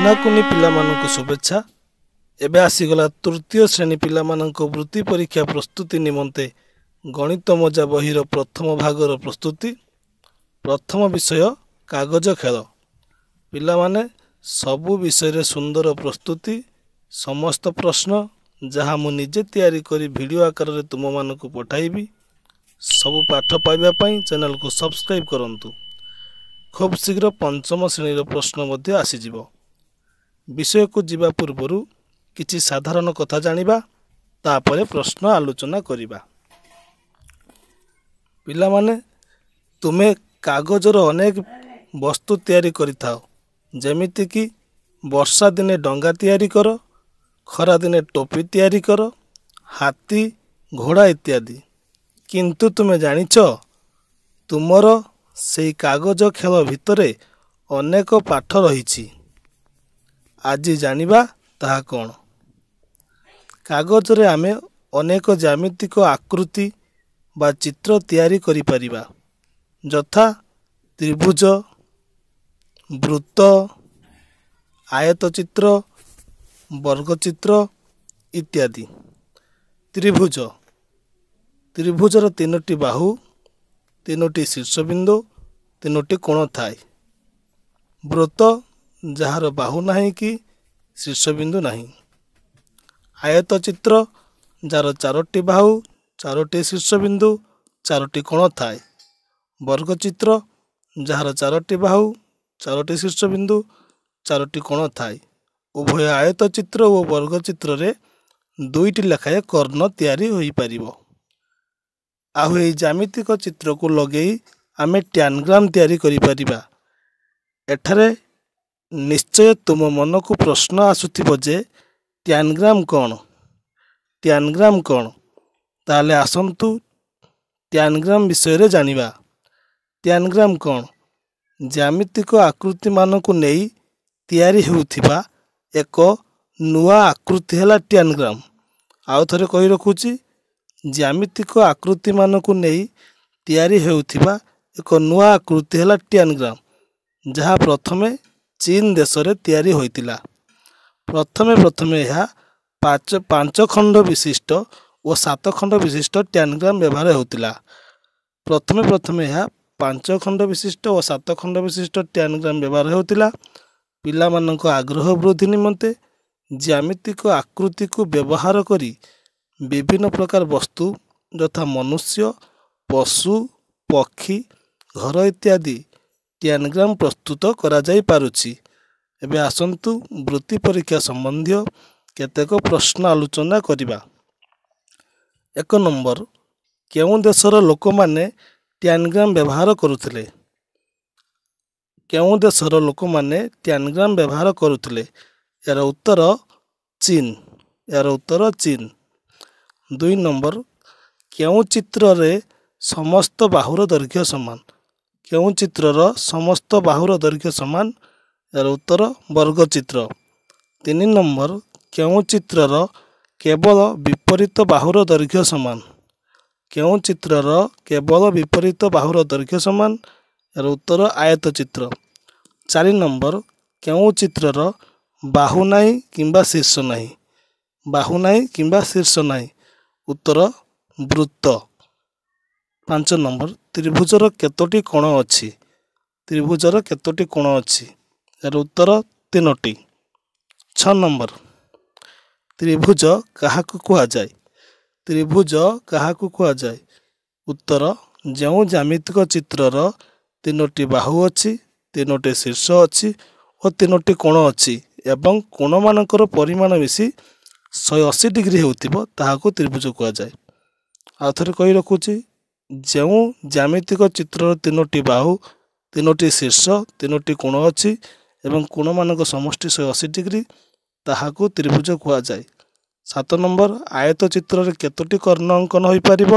କୁନାକୁନି ପିଲାମାନଙ୍କୁ ଶୁଭେଚ୍ଛା ଏବେ ଆସିଗଲା ତୃତୀୟ ଶ୍ରେଣୀ ପିଲାମାନଙ୍କ ବୃତ୍ତି ପରୀକ୍ଷା ପ୍ରସ୍ତୁତି ନିମନ୍ତେ ଗଣିତ ମଜା ବହିର ପ୍ରଥମ ଭାଗର ପ୍ରସ୍ତୁତି ପ୍ରଥମ ବିଷୟ କାଗଜ ଖେଳ ପିଲାମାନେ ସବୁ ବିଷୟରେ ସୁନ୍ଦର ପ୍ରସ୍ତୁତି ସମସ୍ତ ପ୍ରଶ୍ନ ଯାହା ମୁଁ ନିଜେ ତିଆରି କରି ଭିଡ଼ିଓ ଆକାରରେ ତୁମମାନଙ୍କୁ ପଠାଇବି ସବୁ ପାଠ ପାଇବା ପାଇଁ ଚ୍ୟାନେଲକୁ ସବସ୍କ୍ରାଇବ୍ କରନ୍ତୁ ଖୁବ୍ ଶୀଘ୍ର ପଞ୍ଚମ ଶ୍ରେଣୀର ପ୍ରଶ୍ନ ମଧ୍ୟ ଆସିଯିବ ବିଷୟକୁ ଯିବା ପୂର୍ବରୁ କିଛି ସାଧାରଣ କଥା ଜାଣିବା ତାପରେ ପ୍ରଶ୍ନ ଆଲୋଚନା କରିବା ପିଲାମାନେ ତୁମେ କାଗଜର ଅନେକ ବସ୍ତୁ ତିଆରି କରିଥାଉ ଯେମିତିକି ବର୍ଷା ଦିନେ ଡଙ୍ଗା ତିଆରି କର ଖରାଦିନେ ଟୋପି ତିଆରି କର ହାତୀ ଘୋଡ଼ା ଇତ୍ୟାଦି କିନ୍ତୁ ତୁମେ ଜାଣିଛ ତୁମର ସେଇ କାଗଜ ଖେଳ ଭିତରେ ଅନେକ ପାଠ ରହିଛି ଆଜି ଜାଣିବା ତାହା କ'ଣ କାଗଜରେ ଆମେ ଅନେକ ଜ୍ୟାମିତିକ ଆକୃତି ବା ଚିତ୍ର ତିଆରି କରିପାରିବା ଯଥା ତ୍ରିଭୁଜ ବୃତ୍ତ ଆୟତଚିତ୍ର ବର୍ଗଚିତ୍ର ଇତ୍ୟାଦି ତ୍ରିଭୁଜ ତ୍ରିଭୁଜର ତିନୋଟି ବାହୁ ତିନୋଟି ଶୀର୍ଷବିନ୍ଦୁ ତିନୋଟି କୋଣ ଥାଏ ବ୍ରତ ଯାହାର ବାହୁ ନାହିଁ କି ଶୀର୍ଷବିନ୍ଦୁ ନାହିଁ ଆୟତ ଚିତ୍ର ଯାହାର ଚାରୋଟି ବାହୁ ଚାରୋଟି ଶୀର୍ଷବିନ୍ଦୁ ଚାରୋଟି କୋଣ ଥାଏ ବର୍ଗଚିତ୍ର ଯାହାର ଚାରୋଟି ବାହୁ ଚାରୋଟି ଶୀର୍ଷବିନ୍ଦୁ ଚାରୋଟି କୋଣ ଥାଏ ଉଭୟ ଆୟତ ଚିତ୍ର ଓ ବର୍ଗଚିତ୍ରରେ ଦୁଇଟି ଲେଖାଏଁ କର୍ଣ୍ଣ ତିଆରି ହୋଇପାରିବ ଆଉ ଏହି ଜ୍ୟାମିତିକ ଚିତ୍ରକୁ ଲଗେଇ ଆମେ ଟ୍ୟାନଗ୍ରାମ ତିଆରି କରିପାରିବା ଏଠାରେ ନିଶ୍ଚୟ ତୁମ ମନକୁ ପ୍ରଶ୍ନ ଆସୁଥିବ ଯେ ଟ୍ୟାନ୍ଗ୍ରାମ୍ କ'ଣ ଟ୍ୟାନ୍ଗ୍ରାମ୍ କ'ଣ ତାହେଲେ ଆସନ୍ତୁ ଟ୍ୟାନ୍ଗ୍ରାମ୍ ବିଷୟରେ ଜାଣିବା ଟ୍ୟାନ୍ଗ୍ରାମ୍ କ'ଣ ଜ୍ୟାମିତିକ ଆକୃତିମାନଙ୍କୁ ନେଇ ତିଆରି ହେଉଥିବା ଏକ ନୂଆ ଆକୃତି ହେଲା ଟ୍ୟାନ୍ଗ୍ରାମ୍ ଆଉ ଥରେ କହି ରଖୁଛି ଜ୍ୟାମିତିକ ଆକୃତିମାନଙ୍କୁ ନେଇ ତିଆରି ହେଉଥିବା ଏକ ନୂଆ ଆକୃତି ହେଲା ଟ୍ୟାନ୍ଗ୍ରାମ୍ ଯାହା ପ୍ରଥମେ ଚୀନ ଦେଶରେ ତିଆରି ହୋଇଥିଲା ପ୍ରଥମେ ପ୍ରଥମେ ଏହା ପାଞ୍ଚ ପାଞ୍ଚ ଖଣ୍ଡ ବିଶିଷ୍ଟ ଓ ସାତ ଖଣ୍ଡ ବିଶିଷ୍ଟ ଟ୍ୟାନଗ୍ରାମ ବ୍ୟବହାର ହେଉଥିଲା ପ୍ରଥମେ ପ୍ରଥମେ ଏହା ପାଞ୍ଚ ଖଣ୍ଡ ବିଶିଷ୍ଟ ଓ ସାତ ଖଣ୍ଡ ବିଶିଷ୍ଟ ଟ୍ୟାନଗ୍ରାମ ବ୍ୟବହାର ହେଉଥିଲା ପିଲାମାନଙ୍କ ଆଗ୍ରହ ବୃଦ୍ଧି ନିମନ୍ତେ ଜ୍ୟାମିତିକ ଆକୃତିକୁ ବ୍ୟବହାର କରି ବିଭିନ୍ନ ପ୍ରକାର ବସ୍ତୁ ଯଥା ମନୁଷ୍ୟ ପଶୁ ପକ୍ଷୀ ଘର ଇତ୍ୟାଦି ଡିଆନଗ୍ରାମ ପ୍ରସ୍ତୁତ କରାଯାଇପାରୁଛି ଏବେ ଆସନ୍ତୁ ବୃତ୍ତି ପରୀକ୍ଷା ସମ୍ବନ୍ଧୀୟ କେତେକ ପ୍ରଶ୍ନ ଆଲୋଚନା କରିବା ଏକ ନମ୍ବର କେଉଁ ଦେଶର ଲୋକମାନେ ଟ୍ୟାନଗ୍ରାମ୍ ବ୍ୟବହାର କରୁଥିଲେ କେଉଁ ଦେଶର ଲୋକମାନେ ଟ୍ୟାନଗ୍ରାମ୍ ବ୍ୟବହାର କରୁଥିଲେ ଏହାର ଉତ୍ତର ଚୀନ ଏହାର ଉତ୍ତର ଚୀନ ଦୁଇ ନମ୍ବର କେଉଁ ଚିତ୍ରରେ ସମସ୍ତ ବାହୁର ଦୈର୍ଘ୍ୟ ସମାନ କେଉଁ ଚିତ୍ରର ସମସ୍ତ ବାହୁର ଦୈର୍ଘ୍ୟ ସମାନ ଏହାର ଉତ୍ତର ବର୍ଗ ଚିତ୍ର ତିନି ନମ୍ବର କେଉଁ ଚିତ୍ରର କେବଳ ବିପରୀତ ବାହୁର ଦୈର୍ଘ୍ୟ ସମାନ କେଉଁ ଚିତ୍ରର କେବଳ ବିପରୀତ ବାହୁର ଦୈର୍ଘ୍ୟ ସମାନ ଏହାର ଉତ୍ତର ଆୟତ ଚିତ୍ର ଚାରି ନମ୍ବର କେଉଁ ଚିତ୍ରର ବାହୁ ନାହିଁ କିମ୍ବା ଶୀର୍ଷ ନାହିଁ ବାହୁ ନାହିଁ କିମ୍ବା ଶୀର୍ଷ ନାହିଁ ଉତ୍ତର ବୃତ୍ତ ପାଞ୍ଚ ନମ୍ବର ତ୍ରିଭୁଜର କେତୋଟି କୋଣ ଅଛି ତ୍ରିଭୁଜର କେତୋଟି କୋଣ ଅଛି ଏହାର ଉତ୍ତର ତିନୋଟି ଛଅ ନମ୍ବର ତ୍ରିଭୁଜ କାହାକୁ କୁହାଯାଏ ତ୍ରିଭୁଜ କାହାକୁ କୁହାଯାଏ ଉତ୍ତର ଯେଉଁ ଜ୍ୟାମିତିକ ଚିତ୍ରର ତିନୋଟି ବାହୁ ଅଛି ତିନୋଟି ଶୀର୍ଷ ଅଛି ଓ ତିନୋଟି କୋଣ ଅଛି ଏବଂ କୋଣମାନଙ୍କର ପରିମାଣ ମିଶି ଶହେ ଅଶୀ ଡିଗ୍ରୀ ହେଉଥିବ ତାହାକୁ ତ୍ରିଭୁଜ କୁହାଯାଏ ଆଉ ଥରେ କହି ରଖୁଛି ଯେଉଁ ଜ୍ୟାମିତିକ ଚିତ୍ରର ତିନୋଟି ବାହୁ ତିନୋଟି ଶୀର୍ଷ ତିନୋଟି କୋଣ ଅଛି ଏବଂ କୋଣମାନଙ୍କ ସମଷ୍ଟି ଶହେ ଅଶୀ ଡିଗ୍ରୀ ତାହାକୁ ତ୍ରିଭୁଜ କୁହାଯାଏ ସାତ ନମ୍ବର ଆୟତ ଚିତ୍ରରେ କେତୋଟି କର୍ଣ୍ଣ ଅଙ୍କନ ହୋଇପାରିବ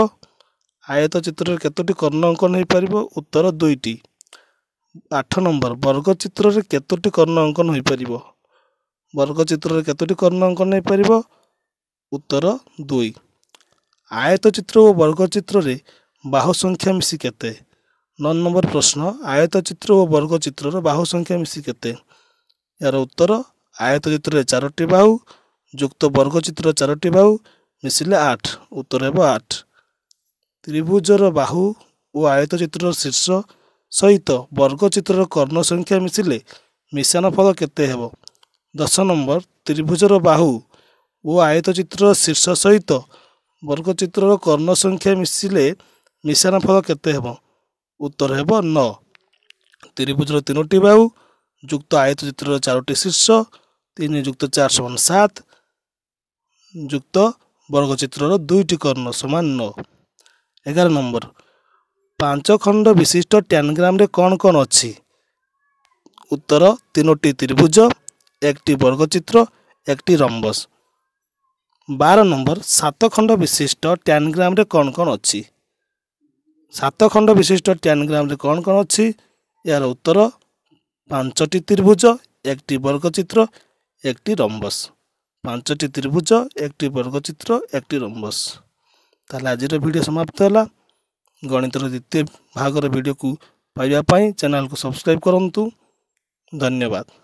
ଆୟତ ଚିତ୍ରରେ କେତୋଟି କର୍ଣ୍ଣ ଅଙ୍କନ ହୋଇପାରିବ ଉତ୍ତର ଦୁଇଟି ଆଠ ନମ୍ବର ବର୍ଗଚିତ୍ରରେ କେତୋଟି କର୍ଣ୍ଣ ଅଙ୍କନ ହୋଇପାରିବ ବର୍ଗଚିତ୍ରରେ କେତୋଟି କର୍ଣ୍ଣ ଅଙ୍କନ ହୋଇପାରିବ ଉତ୍ତର ଦୁଇ ଆୟତ ଚିତ୍ର ଓ ବର୍ଗଚିତ୍ରରେ ବାହୁ ସଂଖ୍ୟା ମିଶି କେତେ ନଅ ନମ୍ବର ପ୍ରଶ୍ନ ଆୟତଚିତ୍ର ଓ ବର୍ଗଚିତ୍ରର ବାହୁ ସଂଖ୍ୟା ମିଶି କେତେ ଏହାର ଉତ୍ତର ଆୟତଚିତ୍ରରେ ଚାରୋଟି ବାହୁ ଯୁକ୍ତ ବର୍ଗଚିତ୍ର ଚାରୋଟି ବାହୁ ମିଶିଲେ ଆଠ ଉତ୍ତର ହେବ ଆଠ ତ୍ରିଭୁଜର ବାହୁ ଓ ଆୟତଚିତ୍ରର ଶୀର୍ଷ ସହିତ ବର୍ଗଚିତ୍ରର କର୍ଣ୍ଣ ସଂଖ୍ୟା ମିଶିଲେ ମିଶାଣ ଫଳ କେତେ ହେବ ଦଶ ନମ୍ବର ତ୍ରିଭୁଜର ବାହୁ ଓ ଆୟତଚିତ୍ରର ଶୀର୍ଷ ସହିତ ବର୍ଗଚିତ୍ରର କର୍ଣ୍ଣ ସଂଖ୍ୟା ମିଶିଲେ ମିଶାଣ ଫଳ କେତେ ହେବ ଉତ୍ତର ହେବ ନଅ ତ୍ରିଭୁଜର ତିନୋଟି ବାୟୁ ଯୁକ୍ତ ଆୟତ ଚିତ୍ରର ଚାରୋଟି ଶୀର୍ଷ ତିନି ଯୁକ୍ତ ଚାରି ସମାନ ସାତ ଯୁକ୍ତ ବର୍ଗଚିତ୍ରର ଦୁଇଟି କର୍ଣ୍ଣ ସମାନ ନଅ ଏଗାର ନମ୍ବର ପାଞ୍ଚ ଖଣ୍ଡ ବିଶିଷ୍ଟ ଟ୍ୟାନଗ୍ରାମରେ କ'ଣ କ'ଣ ଅଛି ଉତ୍ତର ତିନୋଟି ତ୍ରିଭୁଜ একটি বর্গচিত্র একটি রম্বস ବାର ନମ୍ବର ସାତ ଖଣ୍ଡ ବିଶିଷ୍ଟ ଟ୍ୟାନଗ୍ରାମରେ କ'ଣ କ'ଣ ଅଛି ସାତ ଖଣ୍ଡ ବିଶିଷ୍ଟ ଟ୍ୟାନଗ୍ରାମରେ କ'ଣ କ'ଣ ଅଛି ଏହାର ଉତ୍ତର ପାଞ୍ଚଟି ତ୍ରିଭୁଜ একটি বর্গচিত্র একটি রম্বস ପାଞ୍ଚଟି ତ୍ରିଭୁଜ একটি বর্গচিত্র একটি রম্বস তাহলে ଆଜିର ଭିଡ଼ିଓ ସମାପ୍ତ ହେଲା ଗଣିତର ଦ୍ୱିତୀୟ ଭାଗର ଭିଡ଼ିଓକୁ ପାଇବା ପାଇଁ ଚ୍ୟାନେଲକୁ ସବସ୍କ୍ରାଇବ୍ କରନ୍ତୁ ଧନ୍ୟବାଦ